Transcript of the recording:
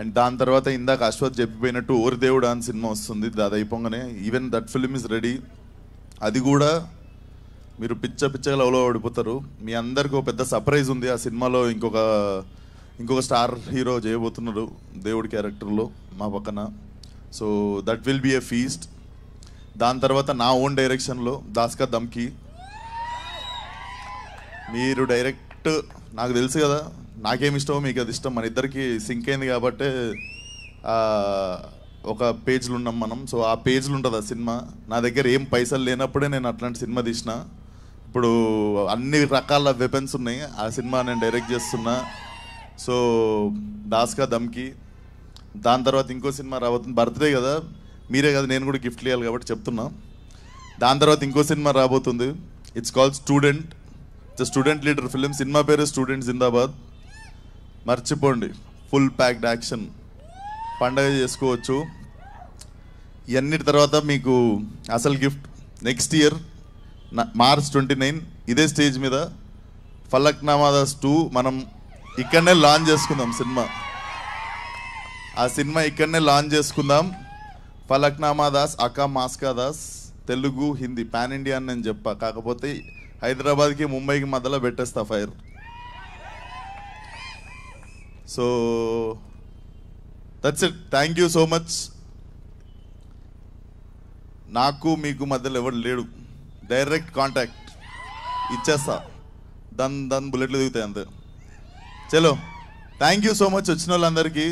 and దాని తర్వాత ఇందాక అశ్వత్ చెప్పిపోయినట్టు ఓరి దేవుడు అని సినిమా వస్తుంది అది అయిపోగానే even that film is ready అది కూడా మీరు పిచ్చ పిచ్చగా లవ్లో పడిపోతారు మీ అందరికీ ఒక పెద్ద సర్ప్రైజ్ ఉంది ఆ సినిమాలో ఇంకొక ఇంకొక స్టార్ హీరో చేయబోతున్నారు దేవుడి క్యారెక్టర్లో మా పక్కన so that will be a feast దాని తర్వాత నా ఓన్ డైరెక్షన్లో దాస్కా దమ్కి మీరు డైరెక్ట్ నాకు తెలుసు కదా నాకేమి ఇష్టమో మీకు అది ఇష్టం మన ఇద్దరికి సింక్ అయింది కాబట్టి ఒక పేజ్లు ఉన్నాం మనం సో ఆ పేజ్లు ఉంటుంది ఆ సినిమా నా దగ్గర ఏం పైసలు లేనప్పుడే నేను అట్లాంటి సినిమా తీసిన ఇప్పుడు అన్ని రకాల వెపన్స్ ఉన్నాయి ఆ సినిమా నేను డైరెక్ట్ చేస్తున్నా సో దాస్కా దమ్కి దాని తర్వాత ఇంకో సినిమా రాబోతుంది బర్త్డే కదా మీరే కదా నేను కూడా గిఫ్ట్ ఇవ్వాలి కాబట్టి చెప్తున్నా దాని తర్వాత ఇంకో సినిమా రాబోతుంది it's called student the student leader film cinema పేరు స్టూడెంట్ జిందాబాద్ మర్చిపోండి ఫుల్ ప్యాక్డ్ యాక్షన్ పండగ చేసుకోవచ్చు ఇవన్నిటి తర్వాత మీకు అసలు gift next year March twenty nine ఇదే స్టేజ్ మీద ఫలక్ నామాదాస్ టూ మనం ఇక్కడనే లాంచ్ చేసుకుందాం సినిమా ఆ సినిమా ఇక్కడనే లాంచ్ చేసుకుందాం Falak Namadas aka Maska Das Telugu Hindi pan India అని నేను చెప్పా కాకపోతే హైదరాబాద్కి ముంబైకి మధ్యలో పెట్టేస్తా fire so that's it thank you so much నాకు మీకు మధ్యలో ఎవడు లేడు డైరెక్ట్ కాంటాక్ట్ ఇచ్చేస్తా దన్ దన్ బుల్లెట్లు దిగుతాయి అంతే చలో థ్యాంక్ యూ సో మచ్ వచ్చిన వాళ్ళందరికీ